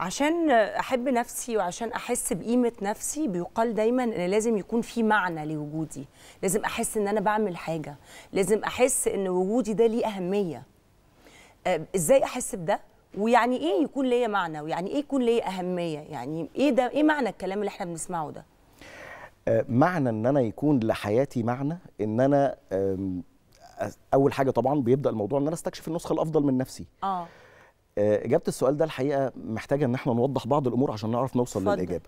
عشان احب نفسي وعشان احس بقيمه نفسي بيقال دايما ان لازم يكون في معنى لوجودي لازم احس ان انا بعمل حاجه لازم احس ان وجودي ده ليه اهميه آه، ازاي احس بده ويعني ايه يكون ليا معنى ويعني ايه يكون ليا اهميه يعني ايه ده ايه معنى الكلام اللي احنا بنسمعه ده آه، معنى ان انا يكون لحياتي معنى ان انا اول حاجه طبعا بيبدا الموضوع ان انا استكشف النسخه الافضل من نفسي اه آه، اجابه السؤال ده الحقيقه محتاجه ان احنا نوضح بعض الامور عشان نعرف نوصل فضل. للاجابه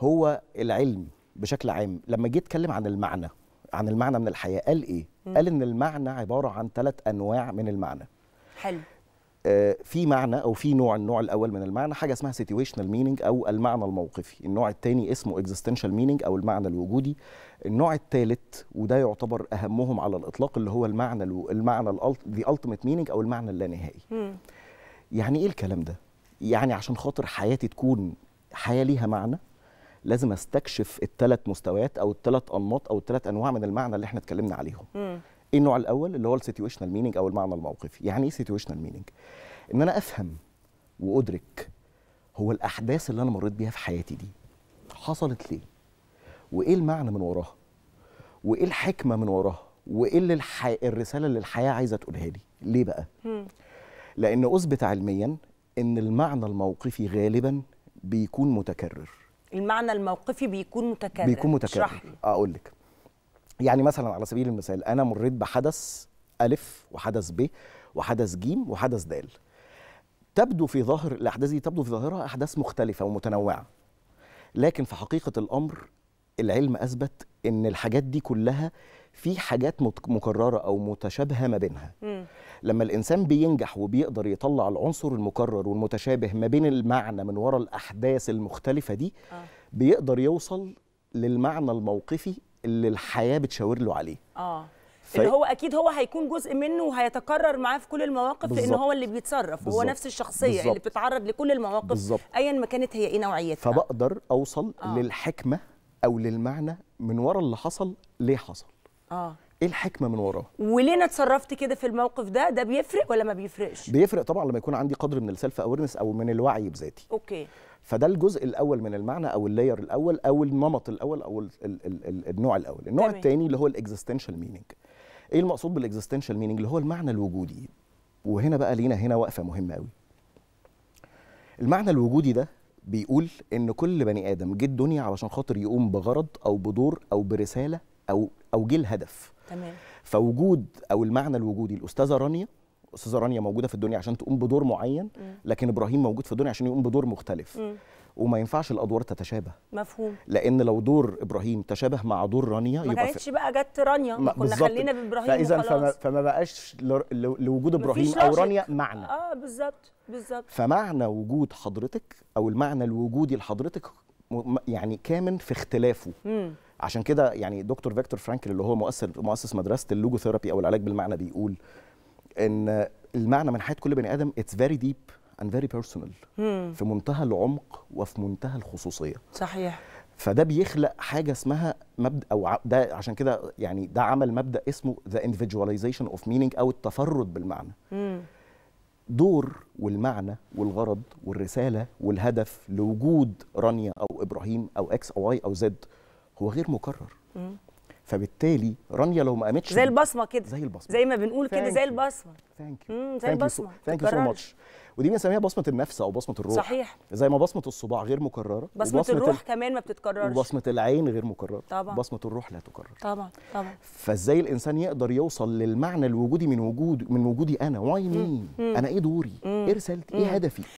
هو العلم بشكل عام لما جيت اتكلم عن المعنى عن المعنى من الحياه قال ايه م. قال ان المعنى عباره عن ثلاث انواع من المعنى حلو آه في معنى او في نوع النوع الاول من المعنى حاجه اسمها سيتويشنال مينينج او المعنى الموقفي النوع الثاني اسمه اكزيستنشال مينينج او المعنى الوجودي النوع الثالث وده يعتبر اهمهم على الاطلاق اللي هو المعنى الو... المعنى ذا التيميت مينينج او المعنى اللانهائي يعني ايه الكلام ده يعني عشان خاطر حياتي تكون حياه ليها معنى لازم استكشف الثلاث مستويات او الثلاث انماط او الثلاث انواع من المعنى اللي احنا اتكلمنا عليهم مم. ايه النوع الاول اللي هو السيتويشنال مينينج او المعنى الموقفي يعني ايه سيتويشنال مينينج ان انا افهم وادرك هو الاحداث اللي انا مريت بيها في حياتي دي حصلت ليه وايه المعنى من وراها وايه الحكمه من وراها وايه الح... الرساله اللي الحياه عايزه تقولها لي ليه بقى مم. لأن أثبت علميا أن المعنى الموقفي غالبا بيكون متكرر المعنى الموقفي بيكون متكرر بيكون متكرر أقول لك يعني مثلا على سبيل المثال أنا مريت بحدث ألف وحدث ب وحدث جيم وحدث دال تبدو في ظاهر الأحداث دي تبدو في ظاهرها أحداث مختلفة ومتنوعة لكن في حقيقة الأمر العلم أثبت إن الحاجات دي كلها في حاجات مكررة أو متشابهة ما بينها م. لما الانسان بينجح وبيقدر يطلع العنصر المكرر والمتشابه ما بين المعنى من وراء الاحداث المختلفه دي آه. بيقدر يوصل للمعنى الموقفي اللي الحياه بتشاور له عليه اه ف... اللي هو اكيد هو هيكون جزء منه وهيتكرر معاه في كل المواقف بالزبط. لان هو اللي بيتصرف بالزبط. وهو نفس الشخصيه بالزبط. اللي بتتعرض لكل المواقف ايا ما كانت هي ايه نوعيتها فبقدر اوصل آه. للحكمه او للمعنى من ورا اللي حصل ليه حصل اه ايه الحكمه من وراه وليه انا اتصرفت كده في الموقف ده ده بيفرق ولا ما بيفرقش بيفرق طبعا لما يكون عندي قدر من السيلف اويرنس او من الوعي بذاتي اوكي فده الجزء الاول من المعنى او اللاير الاول او النمط الاول او ال ال النوع الاول النوع الثاني اللي هو الاكزيستنشال مينينج ايه المقصود بالاكزيستنشال مينينج اللي هو المعنى الوجودي وهنا بقى لينا هنا وقفه مهمه قوي المعنى الوجودي ده بيقول ان كل بني ادم جه الدنيا علشان خاطر يقوم بغرض او بدور او برساله او او جه الهدف تمام فوجود او المعنى الوجودي الاستاذه رانيا استاذه رانيا موجوده في الدنيا عشان تقوم بدور معين لكن ابراهيم موجود في الدنيا عشان يقوم بدور مختلف وما ينفعش الادوار تتشابه مفهوم لان لو دور ابراهيم تشابه مع دور رانيا ما يبقى كانتش بقى جت رانيا ما كنا خلينا بابراهيم فاذا فما, فما بقاش لوجود ابراهيم او رانيا معنى اه بالظبط بالظبط فمعنى وجود حضرتك او المعنى الوجودي لحضرتك يعني كامن في اختلافه مم. عشان كده يعني دكتور فيكتور فرانكل اللي هو مؤسس مؤسس مدرسه اللوجو ثيرابي او العلاج بالمعنى بيقول ان المعنى من حياه كل بني ادم اتس فيري ديب اند فيري بيرسونال في منتهى العمق وفي منتهى الخصوصيه صحيح فده بيخلق حاجه اسمها مبدا او ده عشان كده يعني ده عمل مبدا اسمه ذا individualization اوف meaning او التفرد بالمعنى دور والمعنى والغرض والرساله والهدف لوجود رانيا او ابراهيم او اكس او واي او زد هو غير مكرر فبالتالي رانيا لو ما قامتش زي البصمه كده زي البصمه زي ما بنقول كده زي البصمه ثانك يو زي البصمه ثانك يو سو ماتش ودي بنسميها بصمه النفس او بصمه الروح صحيح زي ما بصمه الصباع غير مكرره بصمه الروح ال... كمان ما بتتكررش وبصمه العين غير مكرره طبعا بصمه الروح لا تكرر طبعا طبعا فازاي الانسان يقدر يوصل للمعنى الوجودي من وجود من وجودي انا واي مين انا ايه دوري مم. ايه رسالتي ايه هدفي